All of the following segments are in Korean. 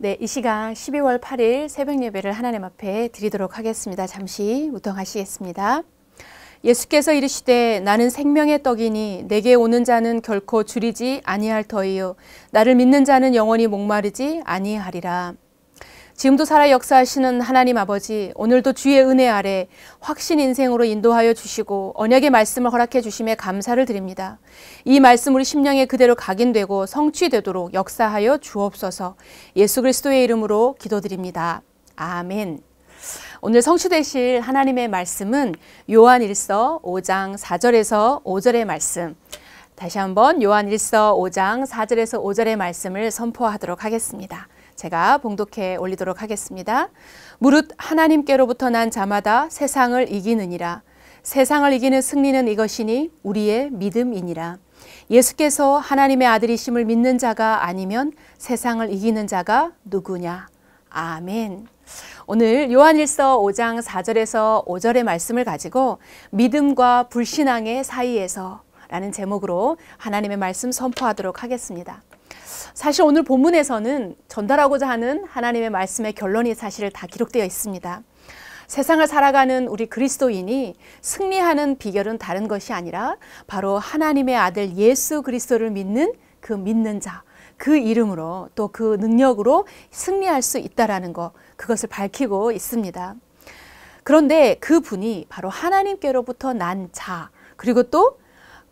네, 이 시간 12월 8일 새벽 예배를 하나님 앞에 드리도록 하겠습니다. 잠시 우통하시겠습니다. 예수께서 이르시되 나는 생명의 떡이니 내게 오는 자는 결코 줄이지 아니할 터이요 나를 믿는 자는 영원히 목마르지 아니하리라. 지금도 살아 역사하시는 하나님 아버지, 오늘도 주의 은혜 아래 확신 인생으로 인도하여 주시고 언약의 말씀을 허락해 주심에 감사를 드립니다. 이 말씀 우리 심령에 그대로 각인되고 성취되도록 역사하여 주옵소서. 예수 그리스도의 이름으로 기도드립니다. 아멘. 오늘 성취되실 하나님의 말씀은 요한 1서 5장 4절에서 5절의 말씀. 다시 한번 요한 1서 5장 4절에서 5절의 말씀을 선포하도록 하겠습니다. 제가 봉독해 올리도록 하겠습니다. 무릇 하나님께로부터 난 자마다 세상을 이기느니라. 세상을 이기는 승리는 이것이니 우리의 믿음이니라. 예수께서 하나님의 아들이심을 믿는 자가 아니면 세상을 이기는 자가 누구냐? 아멘. 오늘 요한일서 5장 4절에서 5절의 말씀을 가지고 믿음과 불신앙의 사이에서 라는 제목으로 하나님의 말씀 선포하도록 하겠습니다. 사실 오늘 본문에서는 전달하고자 하는 하나님의 말씀의 결론이 사실을 다 기록되어 있습니다. 세상을 살아가는 우리 그리스도인이 승리하는 비결은 다른 것이 아니라 바로 하나님의 아들 예수 그리스도를 믿는 그 믿는 자, 그 이름으로 또 그 능력으로 승리할 수 있다라는 것, 그것을 밝히고 있습니다. 그런데 그 분이 바로 하나님께로부터 난 자, 그리고 또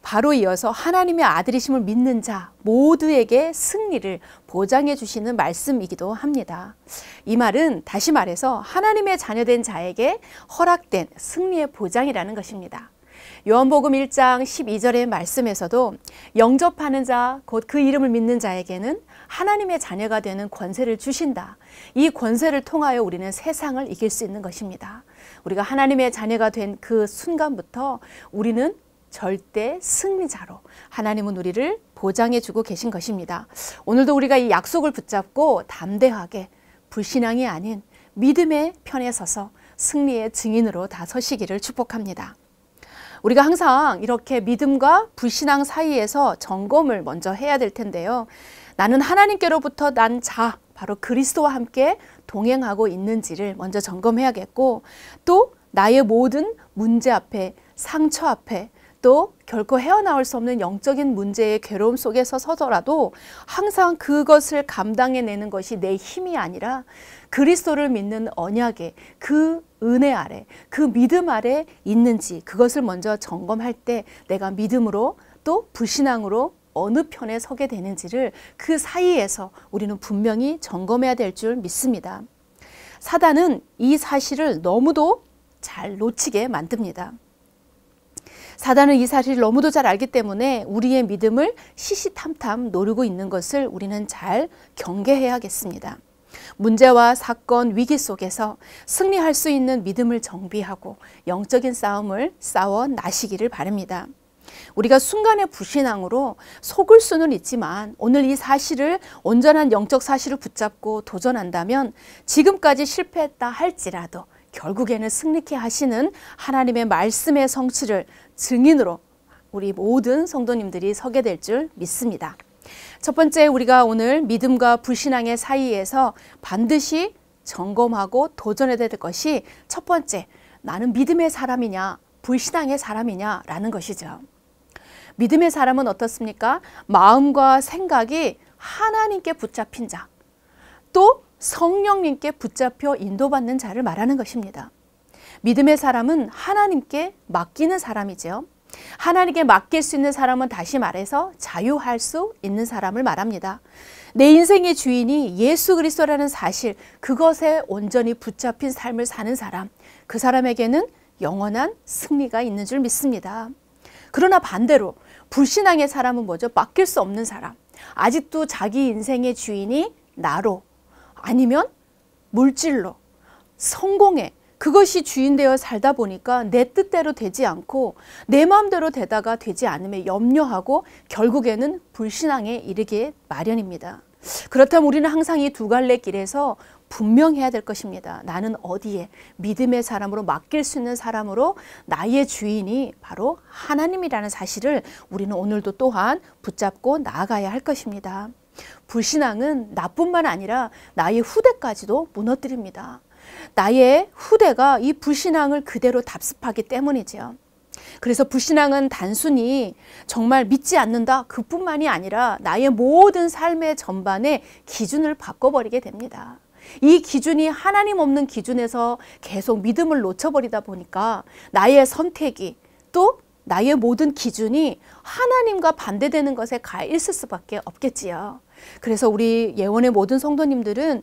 바로 이어서 하나님의 아들이심을 믿는 자 모두에게 승리를 보장해 주시는 말씀이기도 합니다. 이 말은 다시 말해서 하나님의 자녀된 자에게 허락된 승리의 보장이라는 것입니다. 요한복음 1장 12절의 말씀에서도 영접하는 자, 곧 그 이름을 믿는 자에게는 하나님의 자녀가 되는 권세를 주신다. 이 권세를 통하여 우리는 세상을 이길 수 있는 것입니다. 우리가 하나님의 자녀가 된 그 순간부터 우리는 절대 승리자로 하나님은 우리를 보장해 주고 계신 것입니다. 오늘도 우리가 이 약속을 붙잡고 담대하게 불신앙이 아닌 믿음의 편에 서서 승리의 증인으로 다 서시기를 축복합니다. 우리가 항상 이렇게 믿음과 불신앙 사이에서 점검을 먼저 해야 될 텐데요. 나는 하나님께로부터 난 자, 바로 그리스도와 함께 동행하고 있는지를 먼저 점검해야겠고 또 나의 모든 문제 앞에 상처 앞에 또 결코 헤어나올 수 없는 영적인 문제의 괴로움 속에서 서더라도 항상 그것을 감당해내는 것이 내 힘이 아니라 그리스도를 믿는 언약의 그 은혜 아래 그 믿음 아래 있는지 그것을 먼저 점검할 때 내가 믿음으로 또 불신앙으로 어느 편에 서게 되는지를 그 사이에서 우리는 분명히 점검해야 될 줄 믿습니다. 사단은 이 사실을 너무도 잘 놓치게 만듭니다. 사단은 이 사실을 너무도 잘 알기 때문에 우리의 믿음을 시시탐탐 노리고 있는 것을 우리는 잘 경계해야겠습니다. 문제와 사건, 위기 속에서 승리할 수 있는 믿음을 정비하고 영적인 싸움을 싸워 나시기를 바랍니다. 우리가 순간의 불신앙으로 속을 수는 있지만 오늘 이 사실을 온전한 영적 사실을 붙잡고 도전한다면 지금까지 실패했다 할지라도 결국에는 승리케 하시는 하나님의 말씀의 성취를 증인으로 우리 모든 성도님들이 서게 될 줄 믿습니다. 첫 번째 우리가 오늘 믿음과 불신앙의 사이에서 반드시 점검하고 도전해야 될 것이 첫 번째 나는 믿음의 사람이냐 불신앙의 사람이냐라는 것이죠. 믿음의 사람은 어떻습니까? 마음과 생각이 하나님께 붙잡힌 자. 또 성령님께 붙잡혀 인도받는 자를 말하는 것입니다. 믿음의 사람은 하나님께 맡기는 사람이지요. 하나님께 맡길 수 있는 사람은 다시 말해서 자유할 수 있는 사람을 말합니다. 내 인생의 주인이 예수 그리스도라는 사실, 그것에 온전히 붙잡힌 삶을 사는 사람, 그 사람에게는 영원한 승리가 있는 줄 믿습니다. 그러나 반대로 불신앙의 사람은 뭐죠? 맡길 수 없는 사람. 아직도 자기 인생의 주인이 나로 아니면 물질로 성공해 그것이 주인 되어 살다 보니까 내 뜻대로 되지 않고 내 마음대로 되다가 되지 않음에 염려하고 결국에는 불신앙에 이르게 마련입니다. 그렇다면 우리는 항상 이 두 갈래 길에서 분명해야 될 것입니다. 나는 어디에 믿음의 사람으로 맡길 수 있는 사람으로 나의 주인이 바로 하나님이라는 사실을 우리는 오늘도 또한 붙잡고 나아가야 할 것입니다. 불신앙은 나뿐만 아니라 나의 후대까지도 무너뜨립니다. 나의 후대가 이 불신앙을 그대로 답습하기 때문이지요. 그래서 불신앙은 단순히 정말 믿지 않는다 그뿐만이 아니라 나의 모든 삶의 전반에 기준을 바꿔버리게 됩니다. 이 기준이 하나님 없는 기준에서 계속 믿음을 놓쳐버리다 보니까 나의 선택이 또 나의 모든 기준이 하나님과 반대되는 것에 가 있을 수밖에 없겠지요. 그래서 우리 예원의 모든 성도님들은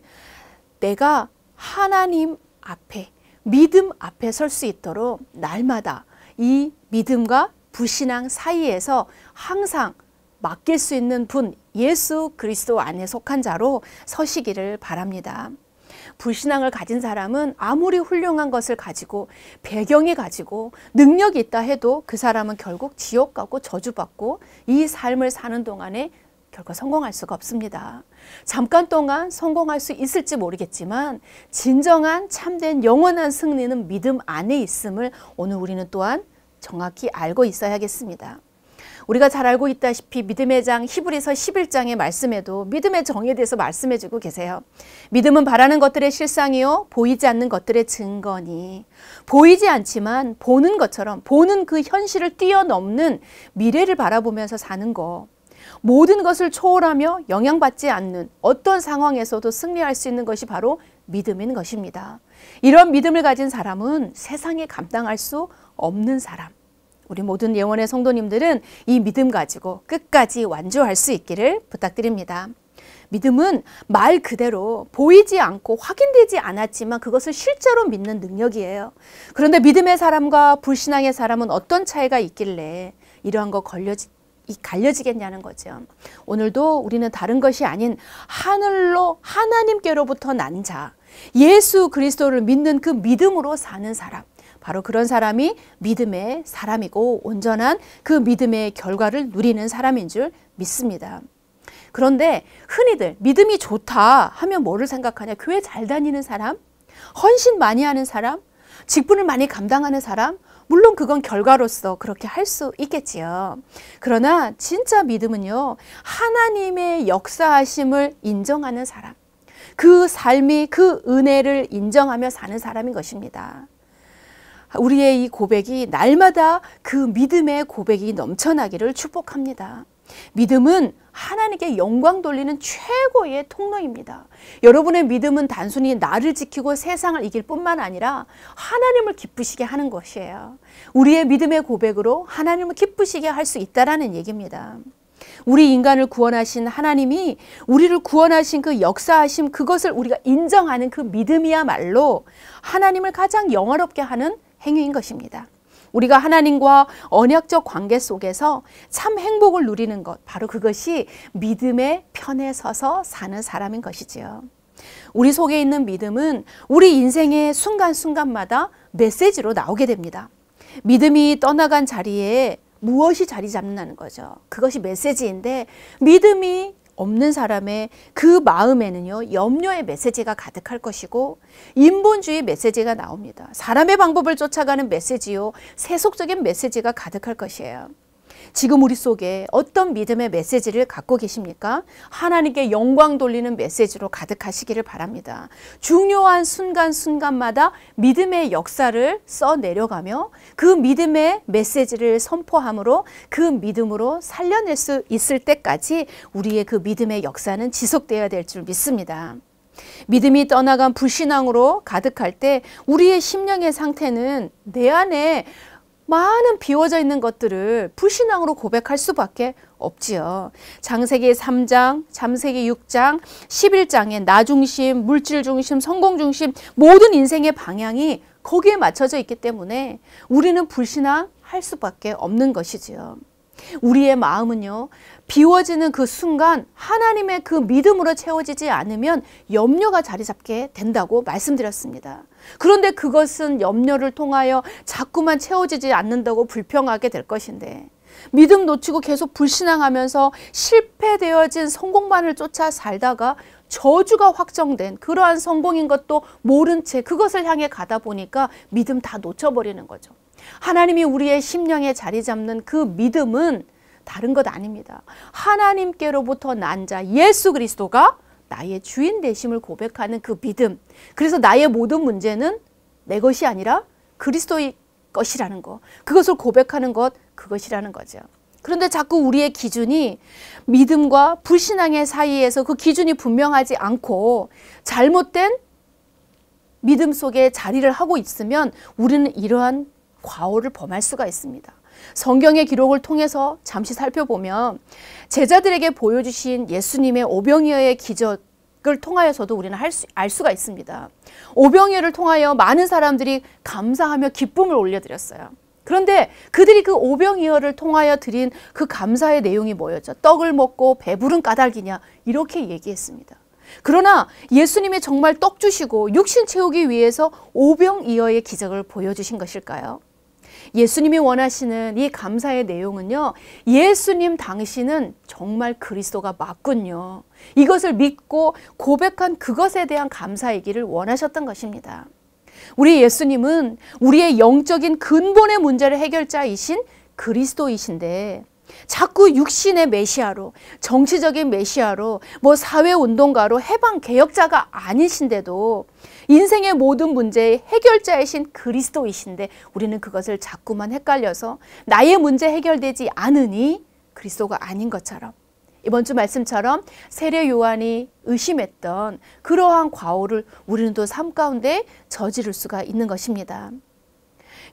내가 하나님 앞에 믿음 앞에 설 수 있도록 날마다 이 믿음과 불신앙 사이에서 항상 맡길 수 있는 분 예수 그리스도 안에 속한 자로 서시기를 바랍니다. 불신앙을 가진 사람은 아무리 훌륭한 것을 가지고 배경이 가지고 능력이 있다 해도 그 사람은 결국 지옥 가고 저주받고 이 삶을 사는 동안에 결코 성공할 수가 없습니다. 잠깐 동안 성공할 수 있을지 모르겠지만 진정한 참된 영원한 승리는 믿음 안에 있음을 오늘 우리는 또한 정확히 알고 있어야겠습니다. 우리가 잘 알고 있다시피 믿음의 장 히브리서 11장의 말씀에도 믿음의 정의에 대해서 말씀해 주고 계세요. 믿음은 바라는 것들의 실상이요 보이지 않는 것들의 증거니 보이지 않지만 보는 것처럼 보는 그 현실을 뛰어넘는 미래를 바라보면서 사는 거 모든 것을 초월하며 영향받지 않는 어떤 상황에서도 승리할 수 있는 것이 바로 믿음인 것입니다. 이런 믿음을 가진 사람은 세상에 감당할 수 없는 사람. 우리 모든 예원의 성도님들은 이 믿음 가지고 끝까지 완주할 수 있기를 부탁드립니다. 믿음은 말 그대로 보이지 않고 확인되지 않았지만 그것을 실제로 믿는 능력이에요. 그런데 믿음의 사람과 불신앙의 사람은 어떤 차이가 있길래 이러한 거 걸려 이 갈려지겠냐는 거죠. 오늘도 우리는 다른 것이 아닌 하늘로 하나님께로부터 난 자, 예수 그리스도를 믿는 그 믿음으로 사는 사람. 바로 그런 사람이 믿음의 사람이고 온전한 그 믿음의 결과를 누리는 사람인 줄 믿습니다. 그런데 흔히들 믿음이 좋다 하면 뭐를 생각하냐? 교회 잘 다니는 사람? 헌신 많이 하는 사람? 직분을 많이 감당하는 사람? 물론 그건 결과로서 그렇게 할 수 있겠지요. 그러나 진짜 믿음은요. 하나님의 역사하심을 인정하는 사람. 그 삶이 그 은혜를 인정하며 사는 사람인 것입니다. 우리의 이 고백이 날마다 그 믿음의 고백이 넘쳐나기를 축복합니다. 믿음은 하나님께 영광 돌리는 최고의 통로입니다. 여러분의 믿음은 단순히 나를 지키고 세상을 이길 뿐만 아니라 하나님을 기쁘시게 하는 것이에요. 우리의 믿음의 고백으로 하나님을 기쁘시게 할 수 있다라는 얘기입니다. 우리 인간을 구원하신 하나님이 우리를 구원하신 그 역사하심 그것을 우리가 인정하는 그 믿음이야말로 하나님을 가장 영화롭게 하는 행위인 것입니다. 우리가 하나님과 언약적 관계 속에서 참 행복을 누리는 것, 바로 그것이 믿음의 편에 서서 사는 사람인 것이지요. 우리 속에 있는 믿음은 우리 인생의 순간순간마다 메시지로 나오게 됩니다. 믿음이 떠나간 자리에 무엇이 자리 잡는다는 거죠. 그것이 메시지인데 믿음이 없는 사람의 그 마음에는요, 염려의 메시지가 가득할 것이고, 인본주의 메시지가 나옵니다. 사람의 방법을 쫓아가는 메시지요, 세속적인 메시지가 가득할 것이에요. 지금 우리 속에 어떤 믿음의 메시지를 갖고 계십니까? 하나님께 영광 돌리는 메시지로 가득하시기를 바랍니다. 중요한 순간순간마다 믿음의 역사를 써내려가며 그 믿음의 메시지를 선포함으로 그 믿음으로 살려낼 수 있을 때까지 우리의 그 믿음의 역사는 지속되어야 될 줄 믿습니다. 믿음이 떠나간 불신앙으로 가득할 때 우리의 심령의 상태는 내 안에 많은 비워져 있는 것들을 불신앙으로 고백할 수밖에 없지요. 장세기 3장, 잠세기 6장, 11장의 나 중심, 물질 중심, 성공 중심 모든 인생의 방향이 거기에 맞춰져 있기 때문에 우리는 불신앙할 수밖에 없는 것이지요. 우리의 마음은요, 비워지는 그 순간 하나님의 그 믿음으로 채워지지 않으면 염려가 자리 잡게 된다고 말씀드렸습니다. 그런데 그것은 염려를 통하여 자꾸만 채워지지 않는다고 불평하게 될 것인데 믿음 놓치고 계속 불신앙하면서 실패되어진 성공만을 쫓아 살다가 저주가 확정된 그러한 성공인 것도 모른 채 그것을 향해 가다 보니까 믿음 다 놓쳐버리는 거죠. 하나님이 우리의 심령에 자리 잡는 그 믿음은 다른 것 아닙니다. 하나님께로부터 난자 예수 그리스도가 나의 주인 되심을 고백하는 그 믿음. 그래서 나의 모든 문제는 내 것이 아니라 그리스도의 것이라는 것. 그것을 고백하는 것, 그것이라는 거죠. 그런데 자꾸 우리의 기준이 믿음과 불신앙의 사이에서 그 기준이 분명하지 않고 잘못된 믿음 속에 자리를 하고 있으면 우리는 이러한 과오를 범할 수가 있습니다. 성경의 기록을 통해서 잠시 살펴보면 제자들에게 보여주신 예수님의 오병이어의 기적 을 통하여서도 우리는 수, 알 수가 있습니다. 오병이어를 통하여 많은 사람들이 감사하며 기쁨을 올려드렸어요. 그런데 그들이 그 오병이어를 통하여 드린 그 감사의 내용이 뭐였죠? 떡을 먹고 배부른 까닭이냐 이렇게 얘기했습니다. 그러나 예수님이 정말 떡 주시고 육신 채우기 위해서 오병이어의 기적을 보여주신 것일까요? 예수님이 원하시는 이 감사의 내용은요. 예수님 당신은 정말 그리스도가 맞군요. 이것을 믿고 고백한 그것에 대한 감사이기를 원하셨던 것입니다. 우리 예수님은 우리의 영적인 근본의 문제를 해결자이신 그리스도이신데 자꾸 육신의 메시아로 정치적인 메시아로 뭐 사회운동가로 해방개혁자가 아니신데도 인생의 모든 문제의 해결자이신 그리스도이신데 우리는 그것을 자꾸만 헷갈려서 나의 문제 해결되지 않으니 그리스도가 아닌 것처럼 이번 주 말씀처럼 세례 요한이 의심했던 그러한 과오를 우리는 또 삶 가운데 저지를 수가 있는 것입니다.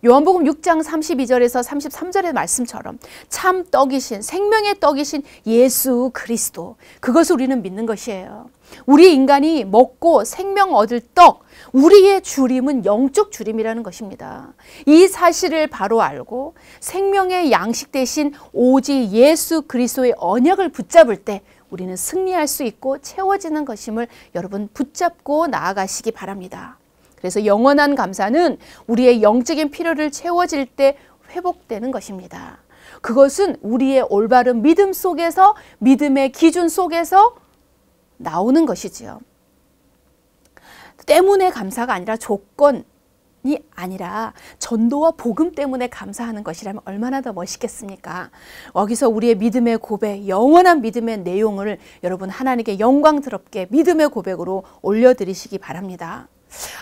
요한복음 6장 32절에서 33절의 말씀처럼 참 떡이신 생명의 떡이신 예수 그리스도 그것을 우리는 믿는 것이에요. 우리 인간이 먹고 생명 얻을 떡, 우리의 주림은 영적 주림이라는 것입니다. 이 사실을 바로 알고 생명의 양식 대신 오직 예수 그리스도의 언약을 붙잡을 때 우리는 승리할 수 있고 채워지는 것임을 여러분 붙잡고 나아가시기 바랍니다. 그래서 영원한 감사는 우리의 영적인 필요를 채워질 때 회복되는 것입니다. 그것은 우리의 올바른 믿음 속에서 믿음의 기준 속에서 나오는 것이지요. 때문에 감사가 아니라 조건이 아니라 전도와 복음 때문에 감사하는 것이라면 얼마나 더 멋있겠습니까? 여기서 우리의 믿음의 고백, 영원한 믿음의 내용을 여러분 하나님께 영광스럽게 믿음의 고백으로 올려드리시기 바랍니다.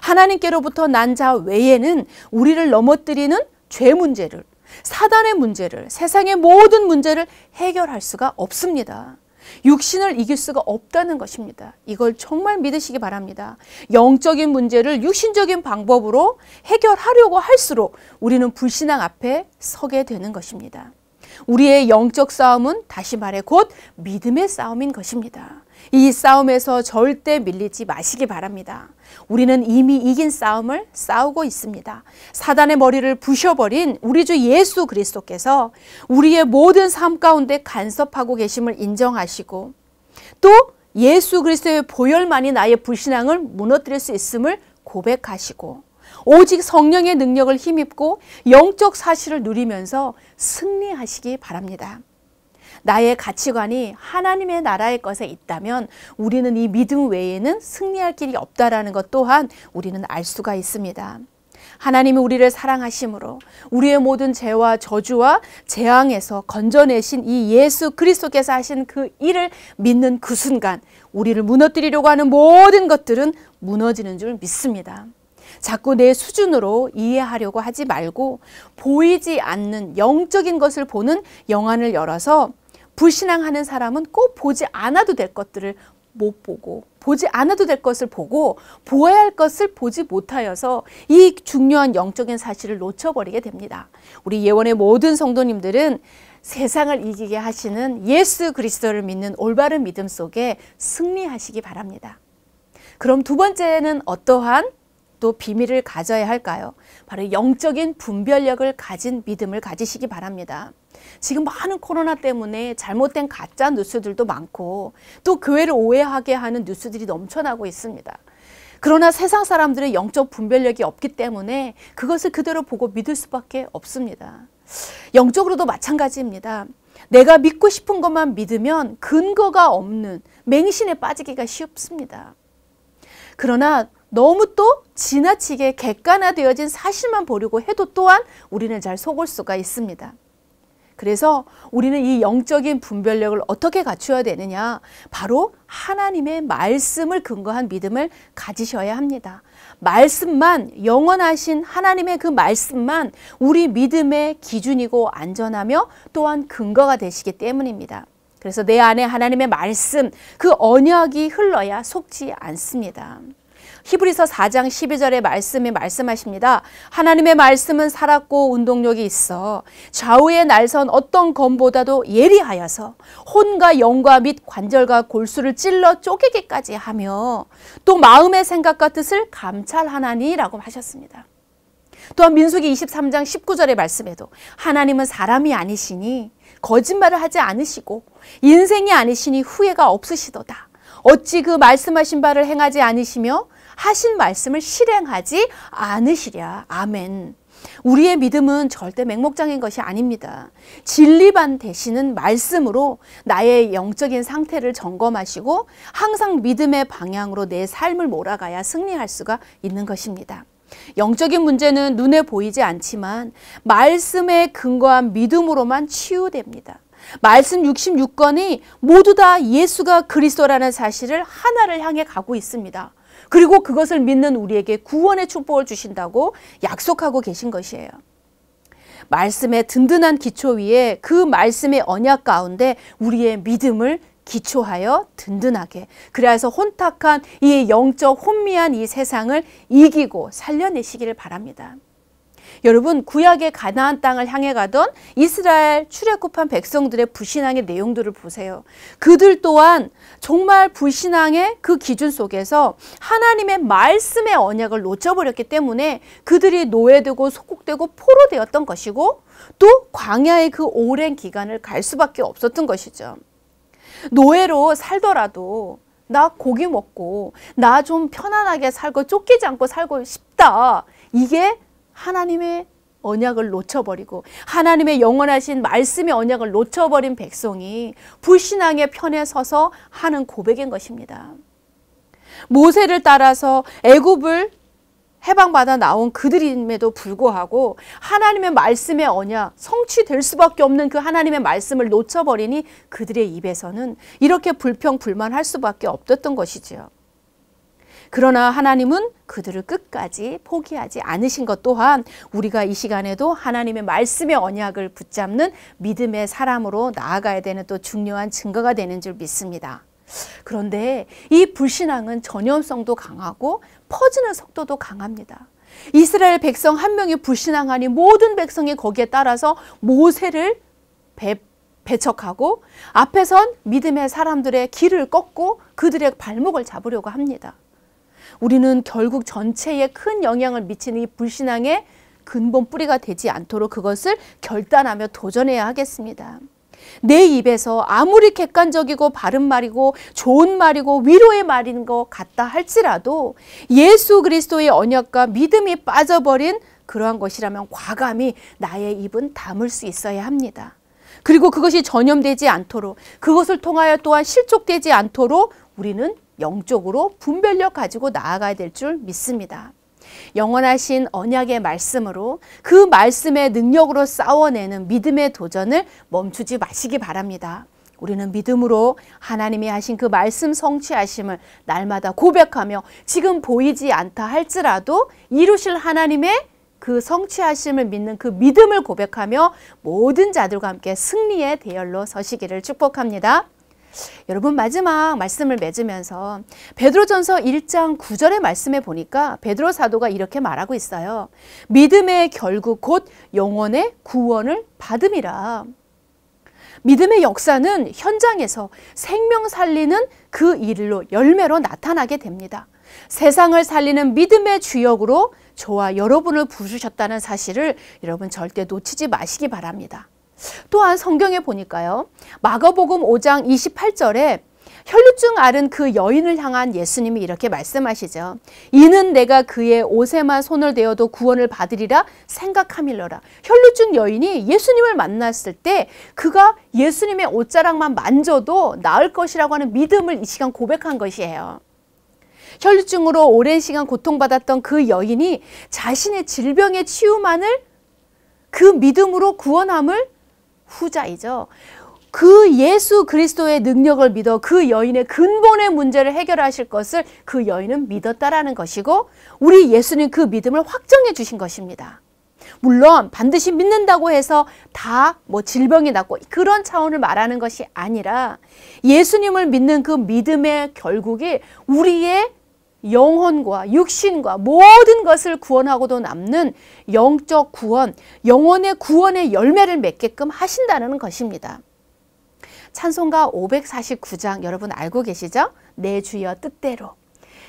하나님께로부터 난자 외에는 우리를 넘어뜨리는 죄 문제를, 사단의 문제를, 세상의 모든 문제를 해결할 수가 없습니다. 육신을 이길 수가 없다는 것입니다. 이걸 정말 믿으시기 바랍니다. 영적인 문제를 육신적인 방법으로 해결하려고 할수록 우리는 불신앙 앞에 서게 되는 것입니다. 우리의 영적 싸움은 다시 말해 곧 믿음의 싸움인 것입니다. 이 싸움에서 절대 밀리지 마시기 바랍니다. 우리는 이미 이긴 싸움을 싸우고 있습니다. 사단의 머리를 부셔버린 우리 주 예수 그리스도께서 우리의 모든 삶 가운데 간섭하고 계심을 인정하시고 또 예수 그리스도의 보혈만이 나의 불신앙을 무너뜨릴 수 있음을 고백하시고 오직 성령의 능력을 힘입고 영적 사실을 누리면서 승리하시기 바랍니다. 나의 가치관이 하나님의 나라의 것에 있다면 우리는 이 믿음 외에는 승리할 길이 없다라는 것 또한 우리는 알 수가 있습니다. 하나님이 우리를 사랑하심으로 우리의 모든 죄와 저주와 재앙에서 건져내신 이 예수 그리스도께서 하신 그 일을 믿는 그 순간 우리를 무너뜨리려고 하는 모든 것들은 무너지는 줄 믿습니다. 자꾸 내 수준으로 이해하려고 하지 말고 보이지 않는 영적인 것을 보는 영안을 열어서 불신앙하는 사람은 꼭 보지 않아도 될 것들을 못 보고 보지 않아도 될 것을 보고 보아야 할 것을 보지 못하여서 이 중요한 영적인 사실을 놓쳐버리게 됩니다. 우리 예원의 모든 성도님들은 세상을 이기게 하시는 예수 그리스도를 믿는 올바른 믿음 속에 승리하시기 바랍니다. 그럼 두 번째는 어떠한 또 비밀을 가져야 할까요? 바로 영적인 분별력을 가진 믿음을 가지시기 바랍니다. 지금 많은 코로나 때문에 잘못된 가짜 뉴스들도 많고 또 교회를 오해하게 하는 뉴스들이 넘쳐나고 있습니다. 그러나 세상 사람들의 영적 분별력이 없기 때문에 그것을 그대로 보고 믿을 수밖에 없습니다. 영적으로도 마찬가지입니다. 내가 믿고 싶은 것만 믿으면 근거가 없는 맹신에 빠지기가 쉽습니다. 그러나 너무 또 지나치게 객관화되어진 사실만 보려고 해도 또한 우리는 잘 속을 수가 있습니다. 그래서 우리는 이 영적인 분별력을 어떻게 갖추어야 되느냐? 바로 하나님의 말씀을 근거한 믿음을 가지셔야 합니다. 말씀만 영원하신 하나님의 그 말씀만 우리 믿음의 기준이고 안전하며 또한 근거가 되시기 때문입니다. 그래서 내 안에 하나님의 말씀, 그 언약이 흘러야 속지 않습니다. 히브리서 4장 12절의 말씀에 말씀하십니다. 하나님의 말씀은 살았고 운동력이 있어 좌우의 날선 어떤 검보다도 예리하여서 혼과 영과 및 관절과 골수를 찔러 쪼개기까지 하며 또 마음의 생각과 뜻을 감찰하나니라고 하셨습니다. 또한 민수기 23장 19절의 말씀에도 하나님은 사람이 아니시니 거짓말을 하지 않으시고 인생이 아니시니 후회가 없으시도다. 어찌 그 말씀하신 바를 행하지 아니시며 하신 말씀을 실행하지 않으시랴. 아멘. 우리의 믿음은 절대 맹목장인 것이 아닙니다. 진리반 대신은 말씀으로 나의 영적인 상태를 점검하시고 항상 믿음의 방향으로 내 삶을 몰아가야 승리할 수가 있는 것입니다. 영적인 문제는 눈에 보이지 않지만 말씀에 근거한 믿음으로만 치유됩니다. 말씀 66권이 모두 다 예수가 그리스도라는 사실을 하나를 향해 가고 있습니다. 그리고 그것을 믿는 우리에게 구원의 축복을 주신다고 약속하고 계신 것이에요. 말씀의 든든한 기초 위에 그 말씀의 언약 가운데 우리의 믿음을 기초하여 든든하게 그래서 혼탁한 이 영적 혼미한 이 세상을 이기고 살려내시기를 바랍니다. 여러분 구약의 가나안 땅을 향해 가던 이스라엘 출애굽한 백성들의 불신앙의 내용들을 보세요. 그들 또한 정말 불신앙의 그 기준 속에서 하나님의 말씀의 언약을 놓쳐버렸기 때문에 그들이 노예되고 속국되고 포로되었던 것이고 또 광야의 그 오랜 기간을 갈 수밖에 없었던 것이죠. 노예로 살더라도 나 고기 먹고 나 좀 편안하게 살고 쫓기지 않고 살고 싶다. 이게 하나님의 언약을 놓쳐버리고 하나님의 영원하신 말씀의 언약을 놓쳐버린 백성이 불신앙의 편에 서서 하는 고백인 것입니다. 모세를 따라서 애굽을 해방받아 나온 그들임에도 불구하고 하나님의 말씀의 언약, 성취될 수밖에 없는 그 하나님의 말씀을 놓쳐버리니 그들의 입에서는 이렇게 불평, 불만할 수밖에 없었던 것이지요. 그러나 하나님은 그들을 끝까지 포기하지 않으신 것 또한 우리가 이 시간에도 하나님의 말씀의 언약을 붙잡는 믿음의 사람으로 나아가야 되는 또 중요한 증거가 되는 줄 믿습니다. 그런데 이 불신앙은 전염성도 강하고 퍼지는 속도도 강합니다. 이스라엘 백성 한 명이 불신앙하니 모든 백성이 거기에 따라서 모세를 배, 배척하고 앞에선 믿음의 사람들의 길을 꺾고 그들의 발목을 잡으려고 합니다. 우리는 결국 전체에 큰 영향을 미치는 이 불신앙의 근본 뿌리가 되지 않도록 그것을 결단하며 도전해야 하겠습니다. 내 입에서 아무리 객관적이고 바른 말이고 좋은 말이고 위로의 말인 것 같다 할지라도 예수 그리스도의 언약과 믿음이 빠져버린 그러한 것이라면 과감히 나의 입은 담을 수 있어야 합니다. 그리고 그것이 전염되지 않도록 그것을 통하여 또한 실족되지 않도록 우리는 영적으로 분별력 가지고 나아가야 될 줄 믿습니다. 영원하신 언약의 말씀으로 그 말씀의 능력으로 싸워내는 믿음의 도전을 멈추지 마시기 바랍니다. 우리는 믿음으로 하나님이 하신 그 말씀 성취하심을 날마다 고백하며 지금 보이지 않다 할지라도 이루실 하나님의 그 성취하심을 믿는 그 믿음을 고백하며 모든 자들과 함께 승리의 대열로 서시기를 축복합니다. 여러분 마지막 말씀을 맺으면서 베드로전서 1장 9절의 말씀에 보니까 베드로 사도가 이렇게 말하고 있어요. 믿음의 결국 곧 영혼의 구원을 받음이라. 믿음의 역사는 현장에서 생명 살리는 그 일로 열매로 나타나게 됩니다. 세상을 살리는 믿음의 주역으로 저와 여러분을 부르셨다는 사실을 여러분 절대 놓치지 마시기 바랍니다. 또한 성경에 보니까요. 마가복음 5장 28절에 혈류증 앓은 그 여인을 향한 예수님이 이렇게 말씀하시죠. 이는 내가 그의 옷에만 손을 대어도 구원을 받으리라 생각하밀러라. 혈류증 여인이 예수님을 만났을 때 그가 예수님의 옷자락만 만져도 나을 것이라고 하는 믿음을 이 시간 고백한 것이에요. 혈류증으로 오랜 시간 고통받았던 그 여인이 자신의 질병의 치유만을 그 믿음으로 구원함을 후자이죠. 그 예수 그리스도의 능력을 믿어 그 여인의 근본의 문제를 해결하실 것을 그 여인은 믿었다라는 것이고 우리 예수님 그 믿음을 확정해 주신 것입니다. 물론 반드시 믿는다고 해서 다 뭐 질병이 낫고 그런 차원을 말하는 것이 아니라 예수님을 믿는 그 믿음의 결국이 우리의 영혼과 육신과 모든 것을 구원하고도 남는 영적 구원, 영혼의 구원의 열매를 맺게끔 하신다는 것입니다. 찬송가 549장 여러분 알고 계시죠? 내 주여 뜻대로.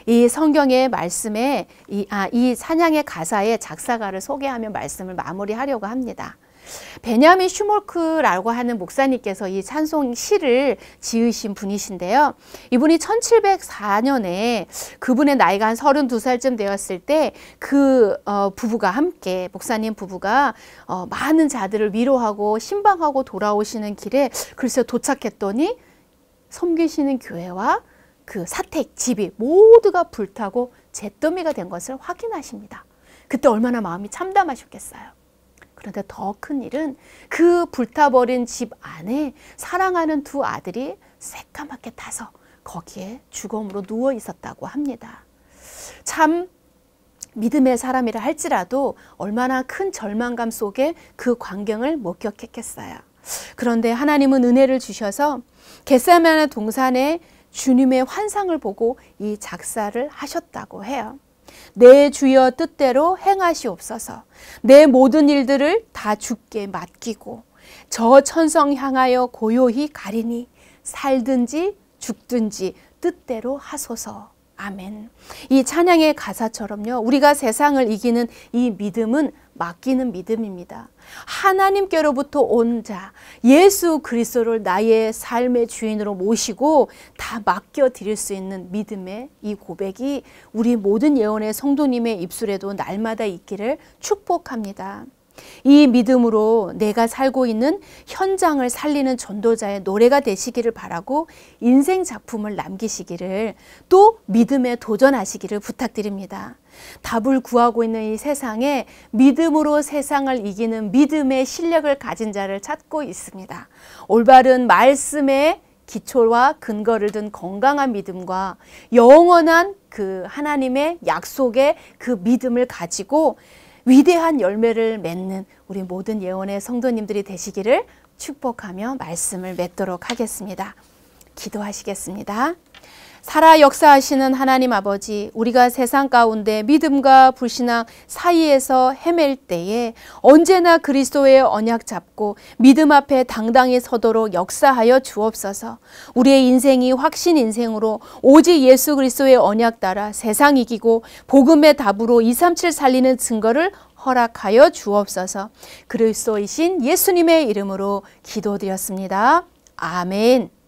이 성경의 말씀에 이, 아, 이, 사냥의 가사의 작사가를 소개하며 말씀을 마무리하려고 합니다. 베냐민 슈몰크라고 하는 목사님께서 이 찬송 시를 지으신 분이신데요. 이분이 1704년에 그분의 나이가 한 32살쯤 되었을 때그 어, 부부가 함께 목사님 부부가 어, 많은 자들을 위로하고 신방하고 돌아오시는 길에 글쎄 도착했더니 섬기시는 교회와 그 사택, 집이 모두가 불타고 잿더미가 된 것을 확인하십니다. 그때 얼마나 마음이 참담하셨겠어요. 그런데 더 큰 일은 그 불타버린 집 안에 사랑하는 두 아들이 새까맣게 타서 거기에 죽음으로 누워 있었다고 합니다. 참 믿음의 사람이라 할지라도 얼마나 큰 절망감 속에 그 광경을 목격했겠어요. 그런데 하나님은 은혜를 주셔서 겟세마네 동산에 주님의 환상을 보고 이 작사를 하셨다고 해요. 내 주여 뜻대로 행하시옵소서. 내 모든 일들을 다 주께 맡기고 저 천성 향하여 고요히 가리니 살든지 죽든지 뜻대로 하소서. 아멘. 이 찬양의 가사처럼요. 우리가 세상을 이기는 이 믿음은 맡기는 믿음입니다. 하나님께로부터 온 자, 예수 그리스도를 나의 삶의 주인으로 모시고 다 맡겨 드릴 수 있는 믿음의 이 고백이 우리 모든 예언의 성도님의 입술에도 날마다 있기를 축복합니다. 이 믿음으로 내가 살고 있는 현장을 살리는 전도자의 노래가 되시기를 바라고 인생 작품을 남기시기를 또 믿음에 도전하시기를 부탁드립니다. 답을 구하고 있는 이 세상에 믿음으로 세상을 이기는 믿음의 실력을 가진 자를 찾고 있습니다. 올바른 말씀에 기초와 근거를 둔 건강한 믿음과 영원한 그 하나님의 약속의 그 믿음을 가지고 위대한 열매를 맺는 우리 모든 예언의 성도님들이 되시기를 축복하며 말씀을 맺도록 하겠습니다. 기도하시겠습니다. 살아 역사하시는 하나님 아버지, 우리가 세상 가운데 믿음과 불신앙 사이에서 헤맬 때에 언제나 그리스도의 언약 잡고 믿음 앞에 당당히 서도록 역사하여 주옵소서. 우리의 인생이 확신 인생으로 오직 예수 그리스도의 언약 따라 세상 이기고 복음의 답으로 237 살리는 증거를 허락하여 주옵소서. 그리스도이신 예수님의 이름으로 기도드렸습니다. 아멘.